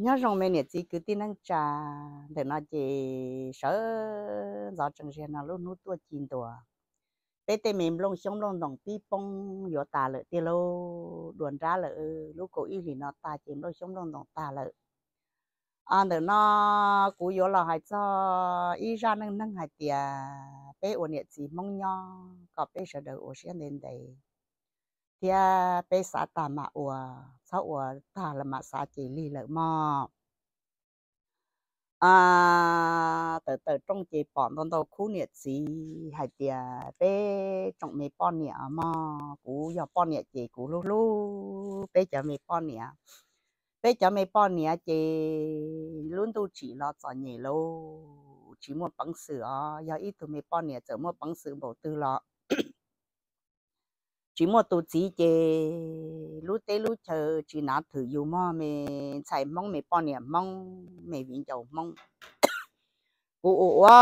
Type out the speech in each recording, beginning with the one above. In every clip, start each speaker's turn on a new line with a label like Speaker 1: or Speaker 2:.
Speaker 1: nhớ rong mấy nè chỉ cứ tin năng trà để nó chỉ sợ gió trần xe nó luôn nút tua chín tua bé tê mềm lông xong lông đồng pi bông gió ta lợ tê lô đuồn ra lợ lúc cổ y lì nó ta chém lông xong lông đồng ta lợ à để nó cú gió là hay cho y ra nâng nâng hai tiề bé ổn nè chỉ mong nho có bé sợ đỡ ổn xe nên đấy thì bây xã tà mà ủa sau ủa tà là mạ xã chỉ lì lợi mò à từ từ trong chỉ bọn con đầu khu nhiệt gì hay tiề bé trong mấy bọn nhiệt mò cú giờ bọn nhiệt chỉ cú lú lú bé giờ mấy bọn nhiệt bé giờ mấy bọn nhiệt chỉ, luôn đâu chỉ lo cho nhỉ lô chỉ một bằng sữa giờ ít tụi mấy bọn nhiệt chỉ một bằng sữa bổ tư lọ จีโมอตัวจีเจลู่เต้ลู่เชอจีน่าถืออยู่มองเม่ใส่มองเม่ป้อนเนี่ยมองเม่วิ่งจะมั่งกูว่า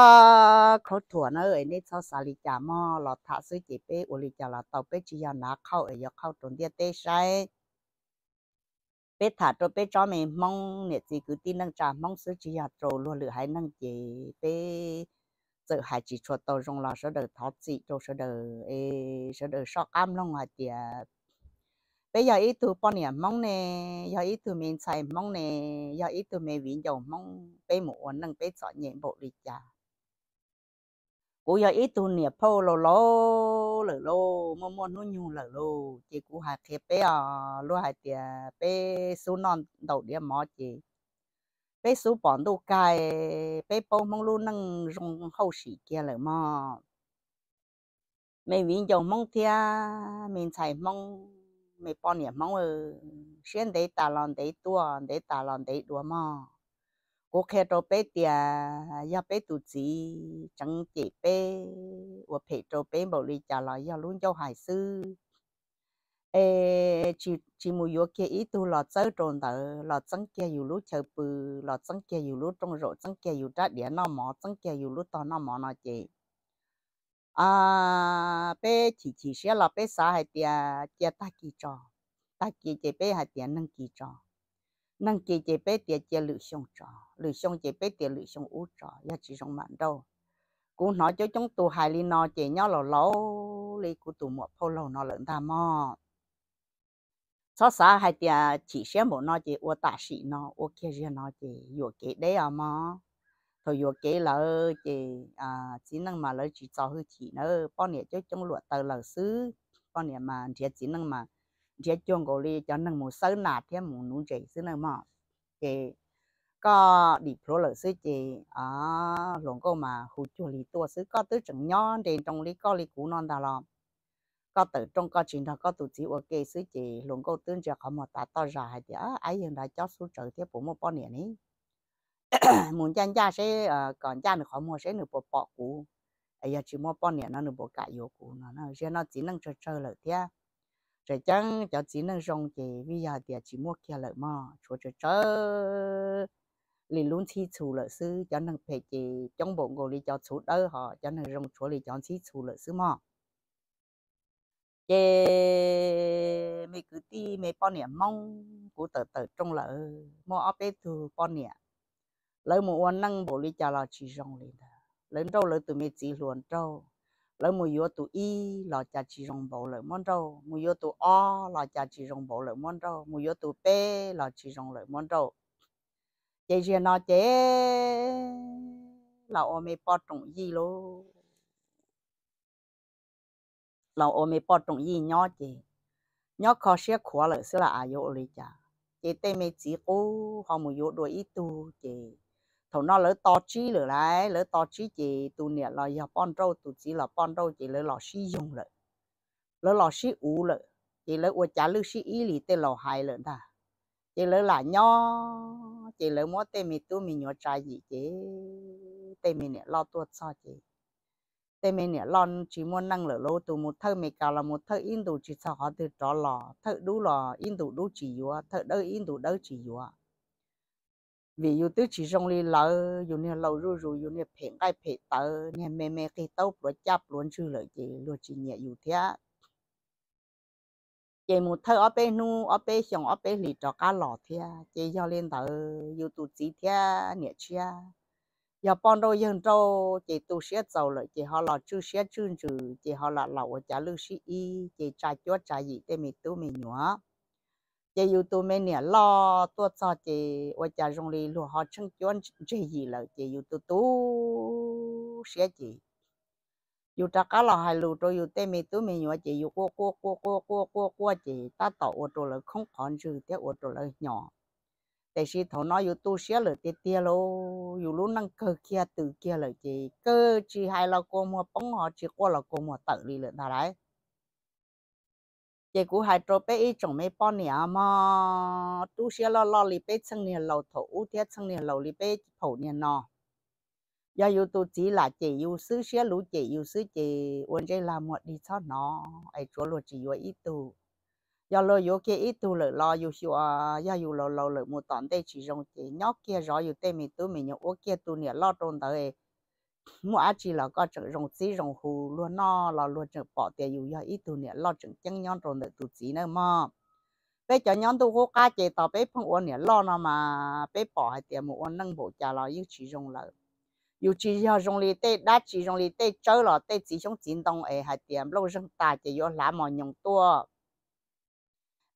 Speaker 1: เขาถั่วเนอไอ้เนี่ยชอบสาลิจามอเราทาซื้อจีเป้อุลิจาเราเต่าเป้จียานาเข้าไอ้ยาเข้าตรงเดียเต้ใช้เป้ถ่าตัวเป้จอมเม่มองเนี่ยจีกูตีนังจามั่งซื้อจียาโตรัวหรือให้นังเจเป้ tự hai chỉ cho tôi rong là sẽ được thoát chị cho sẽ được sẽ được sọt cam long ngoài tiệt bây giờ ít tụ bọn nhà mong nè giờ ít tụ mình xài mong nè giờ ít tụ mình vĩnh dầu mong bé mũ nâng bé chọn nhẹ bộ đi chả cú giờ ít tụ nhà phô lô lô lở lô mô mô nu nhu lở lô chị cú hà thiệp bé à ờ, lô hà tiệt bé số non đầu đĩa mỏ chị bé số bọn đâu cái, bé bao mong luôn năng dùng hậu sĩ kia lại mà mày vinh dòng mong thia mình chạy mong mày bọn nhà mong ở xuyên đấy tà lòn đấy tua đấy tà lòn đấy đua mà cô khe cho bé tia ya bé tụ chỉ chẳng chỉ bé và phải cho bé bảo lý trả lời ya luôn cho hải sư ê chỉ chỉ mua vô kia ít tu lọt sớ trồn tờ lọt trắng kia dù lú chờ bự lọt trắng kia dù lú trong rộ trắng kia dù trát đĩa nó mỏ trắng kia dù lú to nó mỏ nó chị à bé chỉ chỉ xe là bé xã hay tia tia ta kỳ trò ta kỳ chỉ bé hay tia nâng kỳ trò nâng kỳ chỉ bé tia tia lự xong trò lự xong chế bé tia lự xong ú trò ya chỉ xong mặn đâu cú nói cho chúng tôi hai li nó chế nhau lâu, lẩu li cú tu một phô lâu nó lớn ta mò sau xã hay thì chỉ sẽ một nó chỉ ô tả sĩ nó ô kia riêng nó chỉ vô kế đấy à mà thôi vô kế là chỉ à chỉ năng mà lấy chỉ cho hư chỉ nó bao nhiêu cho trong luật tờ là xứ bao nhiêu mà thiệt chỉ năng mà thiệt chung cổ li cho năng một sớm nạt thiệt một nụ chỉ xứ năng mà chỉ có đi pro là xứ chỉ à lòng cô mà hụt chùa li tua xứ có tứ chẳng nhon thì trong li có li cũ non ta lòng có tự trong có chuyện đó có tụ chỉ ok sứ chị luôn câu tương cho họ mà ta to ra hay thì ấy hiện đại cho số trợ tiếp bộ một bao nhiêu này muốn chăn cha sẽ ờ, còn cha được họ mua sẽ được bộ bọ cũ ấy giờ chỉ mua bao nhiêu nó được bộ cải yếu cũ nó nó sẽ nó chỉ năng chơi chơi lợi thế rồi chăng cho chỉ năng dùng thì bây giờ thì chỉ mua kia lợi mà chỗ chơi chơi lì luôn chi chủ lợi sứ cho năng phải chỉ trong bộ ngồi đi cho chủ đỡ họ cho năng dùng chỗ lì cho chi chủ lợi sứ mà chế mấy cứ ti mấy bao nè mong của tờ tờ trong lỡ mua áp bê thu bao nè lỡ mua uốn năng bộ lý cho là chỉ rong lên lớn đâu lỡ tụi mấy chỉ luồn trâu lỡ mua yếu tụi y là cha chỉ rong bộ lỡ món trâu mua yếu tụi o là cha chỉ rong bộ lỡ món trâu mua yếu tụi b là chỉ rong lỡ món trâu chế gì nó chế là ôm mấy bao trồng gì luôn lòng ôm mẹ bỏ trong y nhỏ chị nhỏ khó xé khóa lại xưa là ai yếu lý chả chị tê mẹ chỉ cô họ một yếu đuổi ít tu chị thầu nó lỡ to chi lỡ lại lỡ to chi chị tu nè là giờ bón râu tu chỉ là bón râu chị lỡ lò xí dùng lỡ lỡ lò xí ú lỡ chị lỡ uo chả lỡ xí ý lì tê lò hai lỡ ta chị lỡ là nhỏ chị lỡ mua tê mẹ tu mình nhỏ trai gì chị tê mẹ nè lo tuột sao chị tại แต่เมเนี่ยลอนจีมวนนั่งเหลือโลตัวมุดเธอเมกาละมุดเธออินดูจีสอตือจอหล่อเธอดูหล่ออินดูดูจีอยู่เธอเดออินดูเดอจีอยู่ vì yêu tứ chỉ trong li lợ yêu nè lâu rồi rồi yêu nè phèn cái phèn tờ nè mẹ mẹ cái tàu rồi chắp luôn chữ lời chị luôn chỉ nhẹ yêu thế chị một thơ ở bên nu ở bên xong ở bên lì trò cá lò thế chị cho lên tờ yêu tụ chỉ thế nhẹ chia giờ bọn đôi dân trâu chỉ tu sửa giàu lại chỉ họ là chưa sửa chương trừ chỉ họ là lẩu trả lưu sĩ y chỉ trả chúa trả gì để mình tu mình nhúa chỉ yêu tu mình nè lo tu cho chỉ ở trả dùng đi lu họ chân chúa chỉ gì là chỉ yêu tu tu sửa chỉ yêu trả cá là hai lu trâu yêu để mình tu mình nhúa chỉ yêu qua cô cô cô cô cô cô ta tạo ô tô là không còn trừ thế ô tô là nhỏ để sĩ thầu nói yếu tu xé lửa tê tê lô yếu lúc năng cơ kia từ kia lửa chị cơ chỉ hai là cô mua bóng họ chỉ qua là cô mua tự đi lửa ta đấy chỉ cú hai trâu bé ít trồng mấy bao nè mà tu xé lo lo lì bé chân nè lầu thổ u thế chân nè lầu lì bé phổ nè nọ giờ yếu tu chỉ là chỉ yếu sư xé lũ chỉ yếu sư chỉ uốn chơi làm một đi cho nó ai chúa luật chỉ yếu ít tu giờ lo yo cái ít tu lo yo xíu à giờ yo lo lo lỡ một tòn tê chỉ rong cái nhóc kia rõ yo tê mình tu mình nhóc ô kia tu nè lo trôn tới mua á chỉ là có trồng rong chỉ rong hù luôn nó là luôn chữ bỏ tiền yo giờ ít tu nè lo trồng chân nhon trôn tới tu chỉ nữa mà bây giờ nhon tu hô cá chế tao bé phong uốn nè lo nó mà bây bỏ hai tiền một uốn nâng bộ trả lo yo chỉ rong lỡ yêu chỉ giờ rong li tê đã chỉ rong li tê chơi lo tê chỉ trong chiến đông ấy hai tiền lâu răng ta chỉ yo lá mò nhung tua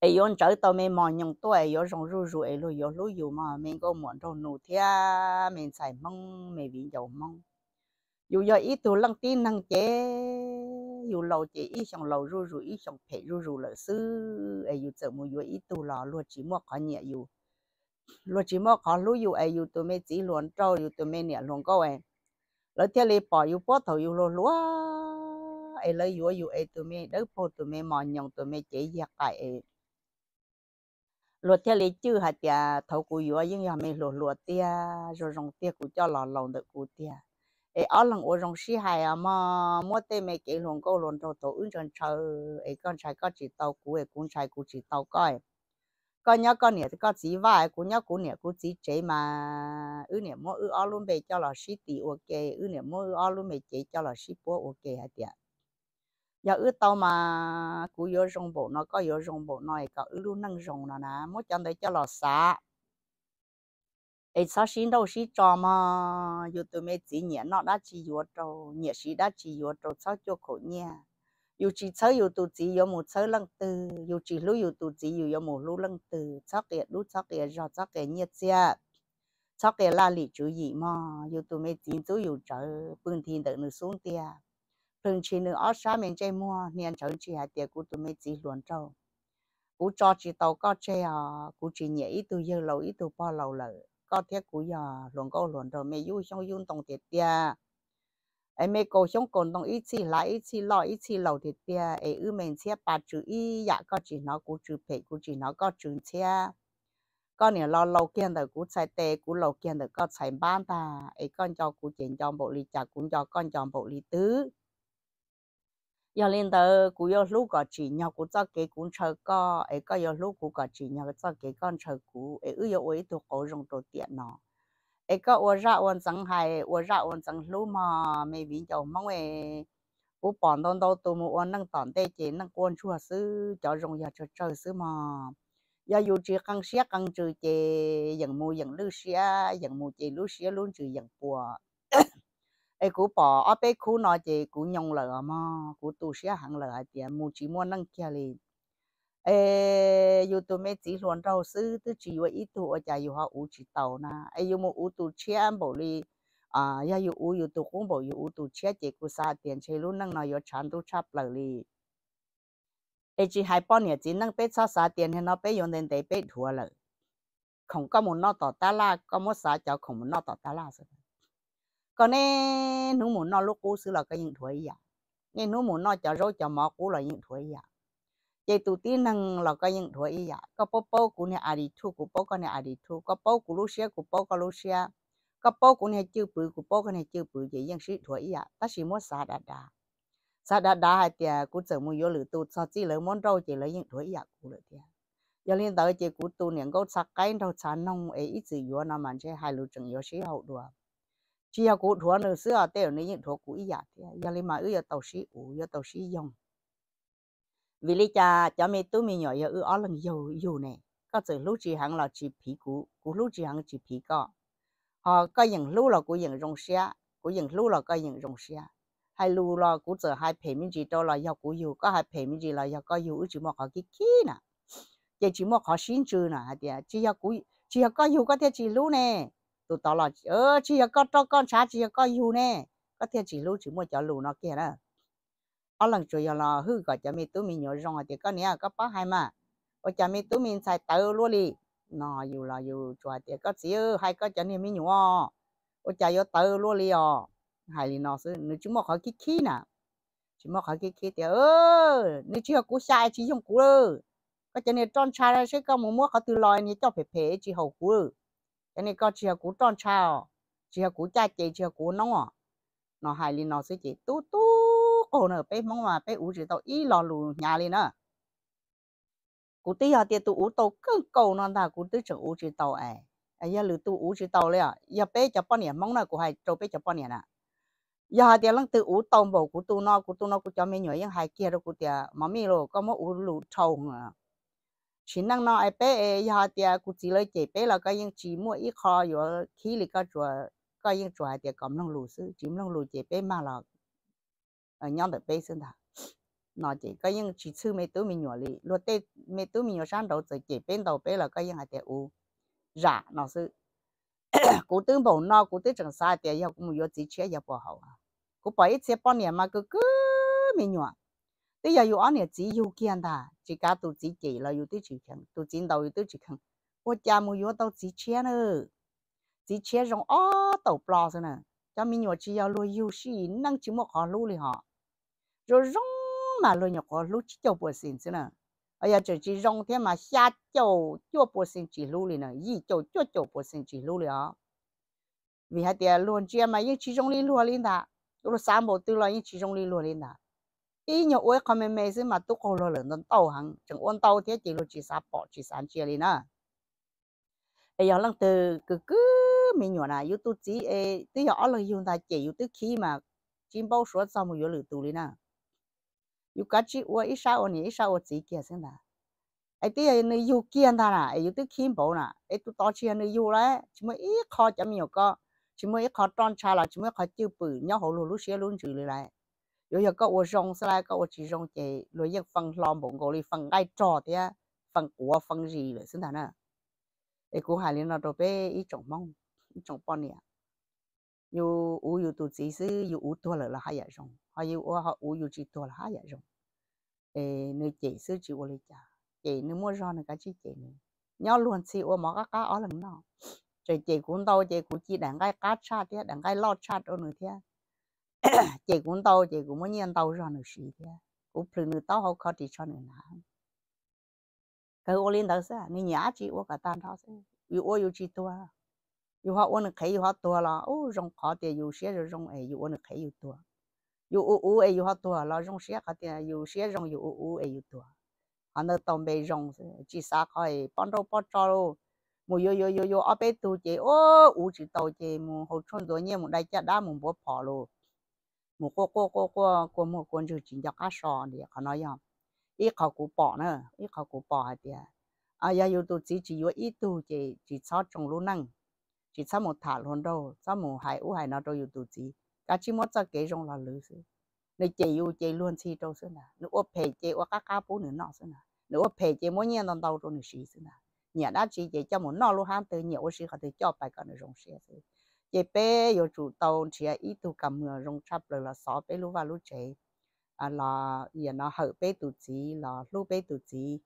Speaker 1: ai yon trở tàu mình mòn nhung tôi ai yon rong ru ru ai lo yon lo yêu mà mình có muốn trong nụ thia mình xài mong mình bị giàu mong dù giờ ít tu lăng tin lăng chế dù lâu chế ít xong lâu ru ru ít xong phải ru ru lỡ sư ai dù sợ mua dù ít tu lò luôn chỉ mua khó nhẹ dù luôn chỉ mua khó lu dù ai dù tụi mình chỉ luôn trâu dù tụi mình nhẹ luôn câu em lỡ theo lấy bỏ dù bỏ thầu dù lo lúa ai lấy dù dù ai tụi mình đỡ bỏ tụi mình mòn nhung tụi mình chế giặc cải lúa tia lấy chữ hạt tia thấu củ yếu nhưng nhà mình lúa lúa tia rồi dùng tia củ cho lòng lòng được củ tia ấy ở lòng ở rong xí hài à? mà mua tê mấy cái lòng câu lòng đầu tổ ứng chân chờ ấy con trai có chỉ tàu củ ấy con trai củ chỉ tàu coi con nhớ con nhẹ có chỉ vài con nhớ con nhẹ cũng chỉ chế mà ư nhẹ mua ư ở luôn về cho lò xí tì ok ư nhẹ mua ư ở luôn về chế cho lò xí bố ok hạt tia giờ ư tao mà cú vô rong bộ nó có vô rong bộ này có ư luôn năng rong nó nè mỗi chân đấy cho lò xả ấy sao xin đâu xí cho mà dù tụi mày chỉ nhẹ nó đã chỉ vô trâu nhẹ xí đã chỉ vô trâu sao cho khổ nhẹ dù chỉ sợ dù tôi chỉ vô một sợ lần từ dù chỉ lúc dù tôi chỉ vô một lúc lần từ chắc kẹt lúc chắc kẹt rồi chắc kẹt nhiệt xe chắc kẹt là lý chủ gì mà dù tôi mày chỉ chú dù trợ phương thiên tự nữ xuống tiền thường chỉ nữa ở xã mình chơi mua nên cháu chỉ hạt tiền của tụi mấy chỉ luồn trâu cú cho chỉ tàu có chơi à cú chỉ nhẹ ít từ giờ lâu ít từ bao lâu lợ có thiết cú giờ luồn có luồn trâu mấy yêu xong yêu đồng tiệt tia em mấy cô xong còn tông ít chỉ lại ít chỉ lo ít chỉ lâu tiệt tia em ư mình xe ba chữ y dạ có chỉ nó cú chữ phải cú chỉ nó có chữ xe con nhớ lo lâu kiên được cú xài tê cú lâu kiên được có xài bán ta ấy con cho cú chuyển cho bộ lì trà cũng cho con cho bộ lì tứ giờ lên tới cú giờ lúc có chỉ nhau cú cho cái cú chờ co ấy có giờ lúc cú có chỉ nhau cho cái con chờ cú ấy ư giờ ấy cổ dùng tổ tiện nó ấy có ra ôn chẳng hay ô ra ôn chẳng lúc mà mấy vị chồng mong ấy cú bọn đông đâu tụ mu ôn năng tòn tê chế quân chua sư cho dùng giờ chờ chờ mà giờ dù chỉ căng xé căng trừ chế dần mu dần lưu xé dần mu chế lưu xé luôn trừ dần bùa ai cú bỏ ở bên cú nói gì, cú nhung lợ mà cú tu sĩ hàng lợ tiền mua chỉ mua nâng kia liền ê yêu tụi mấy chỉ luôn rau sư tứ chỉ với ít tụ ở nhà yêu họ u chỉ tàu na ai yêu mua u tụ chia ăn bổ li à ya yêu u yêu tụ cũng bảo yêu u tụ chia chị cú sa tiền chơi luôn nâng nói yêu chán tu chắp lợ đi. ê chỉ hai bao nhiêu chỉ nâng bé sa sa tiền thì nó bé dùng đến để bé thua lợ không có muốn nó tỏ ta la có muốn sa cháu không muốn nó tỏ ta la rồi còn nè nó muốn nó lúc cũ xứ là cái những thuế vậy nghe nó muốn nó cho rau cho mỏ cũ là những thuế vậy chế tụ tí năng là cái những thuế vậy có bố bố cũ này adi đi thu cũ bố cái này adi đi thu có bố cũ lúc xưa cũ bố cái lúc xưa có bố cũ này chưa bự cũ bố cái này chưa bự vậy những sự thuế vậy ta chỉ muốn sa đà đà sa đà đà hay tiệt cũ chở mua vô lửa tu sao chỉ lấy món rau chỉ lấy những thuế vậy cũ rồi tiền giờ liên tới chế cũ tu nè có sạc cái đâu sạc nông ấy chỉ gì vô nó mà chế hai lúa chừng vô xí hậu đùa chỉ học cụ thua nữa xưa tèo này những thua cụ giả thì giờ lấy mà ư giờ tàu sĩ ủ giờ tàu sĩ dùng vì lý cha cha mẹ tôi mình nhỏ giờ ư ở lần dầu dầu này có sự lúc chỉ hàng là chỉ phí cũ, cũ lúc chỉ hàng chỉ phí co họ có những lúc là cụ những rong xe cụ những lúc là có những rong xe hai lúc là cụ giờ hai phê mình chỉ đó là giờ cụ dù có hai phê mình chỉ là giờ có dù chỉ một họ kí kí nè chỉ một họ xin chữ nè thì chỉ do cụ chỉ có dù có thể chỉ lúc này ูตลอดเออชีก็ตก้อนช้าชีก็อยู่แน่ ก็เทียนจีรู้ถึงมัวจะรู้นอกแก่นะอลังจอยลอฮึก็จะมีตู้มีหยอรองเดี๋ยวก็เนี้ยก็ป้าให้มาก็จะมีตู้มีใส่เตาลุลีนออยู่ลออยู่จวเดี๋ยก็เสียให้ก็จะเนี่ยมีหยอก็จะยอเตาลุลีอ๋อให้ลีนอซื้อนึกชิมว่เขาคขี้น่ะชิมว่ขาคขี้เดี๋เออนึกเชื่อกูชายชี้กูเลยก็จะเนี่ยจอนชายใช่ก็มัวมัวเขาตื่นลอยนี่เจ้าเผ่เผ่ชี้หัวกู cái này có chỉ học cú tròn chào chỉ học cú cha chị chỉ học cú nóng à nó hài liền nó sẽ chỉ tu tu ồ nở bé mong mà bé ú chỉ tao ý lò lù nhà liền nữa cú tí họ tiệt tụ ú tàu cưng cầu non ta cú tí chở ú chỉ tàu ấy ấy giờ lừa tu ú chỉ tàu liền giờ bé chập bao nhiêu mong là cú hài trâu bé chập bao nhiêu nè giờ họ tiệt lăng từ ú tàu bầu cú tu no cú tu no cú cho mấy nhỏ những hài kia rồi cú tiệt mà mi rồi có mỗi ú lù trâu nữa chỉ năng nói bé ấy họ thì chỉ lấy chế bé là cái những chỉ mua ít kho rồi khi lì cái chùa cái những chùa thì cầm nông lù sư chỉ nông lù chế bé mà là ở nhau được bé sinh thật nó chỉ cái những chỉ sư mấy tuổi mình nhỏ lì lúa tê mấy tuổi mình nhỏ sang đầu rồi chế bên đầu bé là cái những hạt thì u rạ, nó sư cụ tướng bầu nó cụ tướng chẳng xa thì giờ cũng muốn chỉ chế giờ bỏ hậu cụ bỏ ít chế bao nhiêu mà cứ cứ mình nhỏ 你又要安尼只要见的，自家都自己了，有的就看，都见到有的就看，我家没有到自己了，自己用二到不拉呢，家明月只要路有事，能寂寞好路了哈，就用嘛路要好路只叫不行子呢，哎呀，这只用天嘛下叫叫不行只路了呢，一叫叫叫不行只路了，为啥的路这嘛一起用力路领的，我三毛对了，一起用力路领的。一年我看没没事嘛，都过了人能导航，从按导铁记录去啥宝去啥去哩呢？哎呀，人都个个没鸟啦，有都只哎，都要二楼用它借，有都去嘛，金宝说怎么有楼多哩呢？有个只我一下我你一下我自己先啦。ไอ้ที่ไอ้นยูเกียนท่าน่ะไอ้ยูที่ขี้บ่น่ะไอ้ตัวต่อเชียนยูลยชิมว่าออจะมีก็ชิมว่าอ้อตอนชาละชิมว่าคอจิบปืนย่อหูลูลูเชียลุ้นจืเลยแล有有个我用是来个我只用这罗一放浪不我哩放爱找的放我放热了是哪呢？哎，古海里那都被一种梦一种半年，有我有多只是有我多了了还也用，还有我还我有只多了还也用。哎，你解释就我来讲，解你莫让那个去解你，要乱吃我毛个个二人闹，这解古到解古只能该嘎差的，能该老差到那天。chị cũng tao, chị cũng mới nhiên tao ra nữa xí thế cũng phụ nữ tao học khó chỉ cho nên nè cái ô liên đó sao nên nhà chị ô cả tan đó sao yêu ô yêu chị tua yêu họ ô nó thấy họ tua là ô rong khó thì yêu xé rồi rong ấy yêu ô nó thấy yêu tua yêu ô ô ấy yêu họ tua là rong xé cả thì yêu xé rong yêu ô ô ấy yêu tua họ nó tôm bê rong chỉ xa khỏi bón đâu bón cho luôn mù yo yo yo yo ở bên tu chị ô ô chị tàu chị mù hậu xuân rồi nhé mù đại cha đã mù bố phò luôn một cô cô cô cô cô một cô chú chỉ cho cá sò thì họ nói rằng ít họ cũng bỏ nữa ít họ cũng bỏ thì à giờ yêu tôi chỉ chỉ yêu ít tôi chỉ chỉ sao trong lúc năng chỉ sao một thả luôn đâu sao một hải u hải nó đâu yêu tôi chỉ cá chỉ một ra cái trong là lưỡi sự nếu chỉ yêu chỉ luôn chỉ đâu sự nào nếu ốp phải chỉ ốp cá cá bún nữa nọ sự nào nếu ốp phải chỉ mỗi nhiên đòn đầu rồi nữa sự nào nhà đã chỉ chỉ cho một nọ luôn hàng từ nhiều sự họ từ cho bài cái nữa rong sự chế bé yo chủ tàu chỉ ít tu cầm mưa rong chắp rồi là xó bé lú vào lú chế à là giờ nó hở bé tu chỉ là lú bé tu chỉ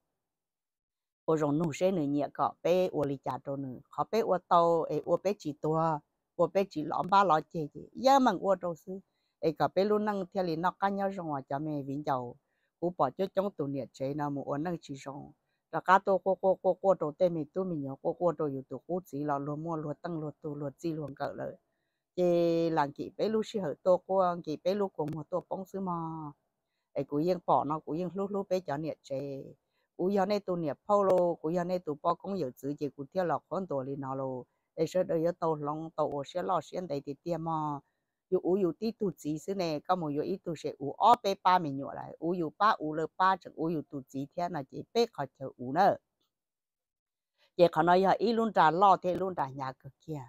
Speaker 1: ở rong nụ sẽ nửa nhẹ cọ bé ô lì chả đâu nữa họ bé ô tàu ấy ô bé chỉ tua ô bé chỉ lõm ba lọ chế chế giờ mình ô trâu sư ấy cọ bé lú năng theo lì nó cá nhau rong hòa cho mẹ vĩnh dầu cú bỏ cho chống tụ nhẹ chế nào mua ô năng chỉ rong là cá tô cô cô cô cô tổ tê mì tu mì nhỏ cô cô tổ dù cú chỉ là lúa mua lúa tăng lúa tu lúa chỉ lúa cỡ rồi chị làm chị bé lu xí hở tô cô chị bé lu của mùa tô bóng xứ mò ấy cú yên bỏ nó cú yên lu lu bé cho nhiệt chè cú giờ này tu nhiệt polo cú giờ này tu bỏ công nhiều chữ chị cú theo lọc con đồ li nó lô ấy sợ đời giờ tàu lòng tàu sẽ lo xuyên đầy thì tiêm mà 有五有地肚子是呢，搞么有一度是五二百八没有来，五有八五六八整五有肚子天那这百块钱五呢，也可能要一轮打老天轮打伢个见，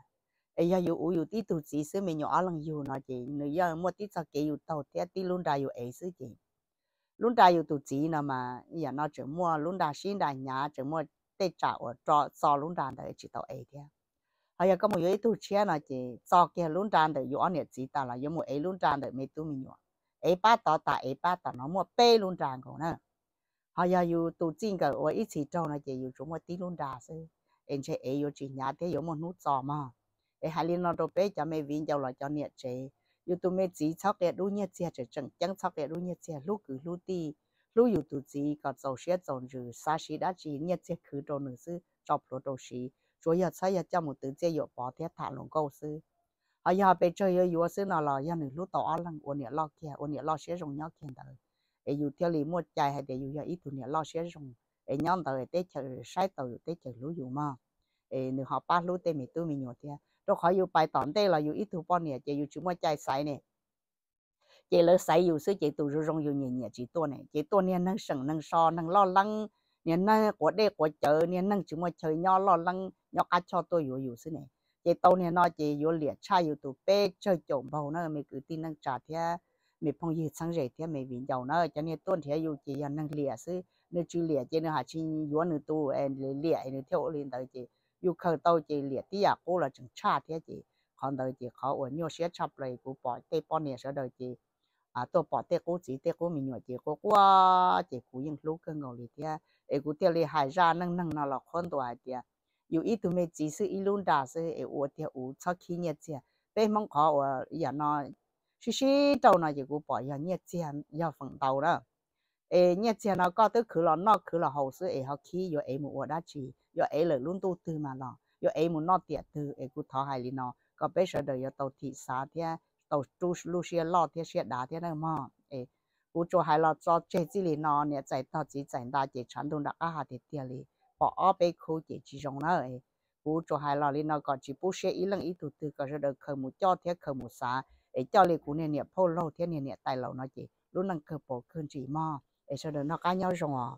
Speaker 1: 哎呀有五有地肚子是没有阿能有那这，你要么地早给有到天地轮打有二十件，轮打有肚子那嘛，也那这么轮打新打伢这么得找我找找轮打的知道二天。เฮก็มอยู่ไอ้ตัวเชียนะจีจอกแกลุ่นจานเดียวอนเนี่ยจีตาละยมไอ้ลุ่นจานเดียวไม่ตัวมีหนวดไอ้ป้าตาตาเอ้ป้าตาน้องมัวเป้ลุ่นจานกันนะเฮียอยู่ตัวจริงกับว่าไอ้ชีโจนะจีอยู่ชุมวัาตีลุ่นจานซึ่งเช่เอ้ยูจีนยาเทียวมันนู้ดจอมาเอ้ฮาลินนอโตเป้จะไม่วิ่งเจ้าลยจอเนี่ยจีอยู่ตัวไม่จีช็อกแกลุนเนี่ยเจียจะจังจังช็อกแกลุนเนี่ยเจียลูกคือลูกตีลูกอยู่ตัวจีก็จะเสียจงอยู่สาสีได้จีเนี้ยจีคือโดนหนึ่งซึ่งจับรถโดนสี主要菜要叫么子只有白天谈论故事。啊，要被这要有事那了，要你路到阿楞，我你老天，我你老些容要天的，哎，有天里莫在还得有要一度你老些容，哎，娘的得吃晒到得吃路有嘛，哎，你好把路得没都没有的，都好有白当的了，有一度半年，也有这么在晒呢。chị lỡ sai yêu sư chị tụ rồi rong yêu nhẹ nhẹ chị tua này chị tua nè nâng sừng nâng so nâng lo lăng nên nên nãy chơi mà 年那国内国家年能怎么吃鸟了，能鸟 cá cho tôi này. tôi 有有是呢。chỉ tàu này nói chỉ có liệt cha yếu tụ bé chơi chồng bầu nó mình cứ tin năng trả thế mình phong gì sáng rể thế mình vinh giàu nó cho nên tuần thế dù chỉ là năng liệt sư nên chỉ liệt chỉ nên hạ chỉ yếu nữa tu em liệt nữa theo lên tới chỉ dù khờ tàu chỉ liệt tí à cô là chẳng cha thế chỉ còn đời chỉ khó ở nhiều sẽ chập lại của bỏ tê bỏ nè sẽ đời chỉ à tôi bỏ tê cố chỉ tê cố mình nhỏ chỉ cố quá chỉ cũng yên lúc cơn ngầu liệt thế ai cũng tiêu hai ra nâng nâng nó là con tuổi tiệt dù ít tụi mình chỉ sự ít luôn đã sự ai uống tiệt uống sau khi nhiệt tiệt bây mong khó ở giờ nó xí xí đầu nó chỉ cũng bỏ giờ nhiệt tiệt giờ phần đầu đó ai nhiệt tiệt nó có tới cứ là nó cứ là hậu sự ai học khi rồi ai muốn uống đã chỉ rồi ai lại luôn tu từ mà nó rồi ai muốn nó tiệt từ ai cũng thọ hại li nó có bây giờ đời giờ tàu thị xã thế tàu tu lu xe lo thế xe đá thế này mà ai cú cho hai cho chế chỉ lì nó nè chạy tao chỉ chạy đa chỉ chán đông đặc á hà thì tiền lì bỏ ở bên chỉ chỉ rong nó ấy cú cho hai chỉ bút xe ý lăng ý tụt từ còn ra được khởi một cho thế khởi một xá ấy cho lì cú nè nè phô lâu thế nè nè tài lâu nó chỉ lúc năng khởi bộ khơi chỉ mò ấy sau nó cá nhau rong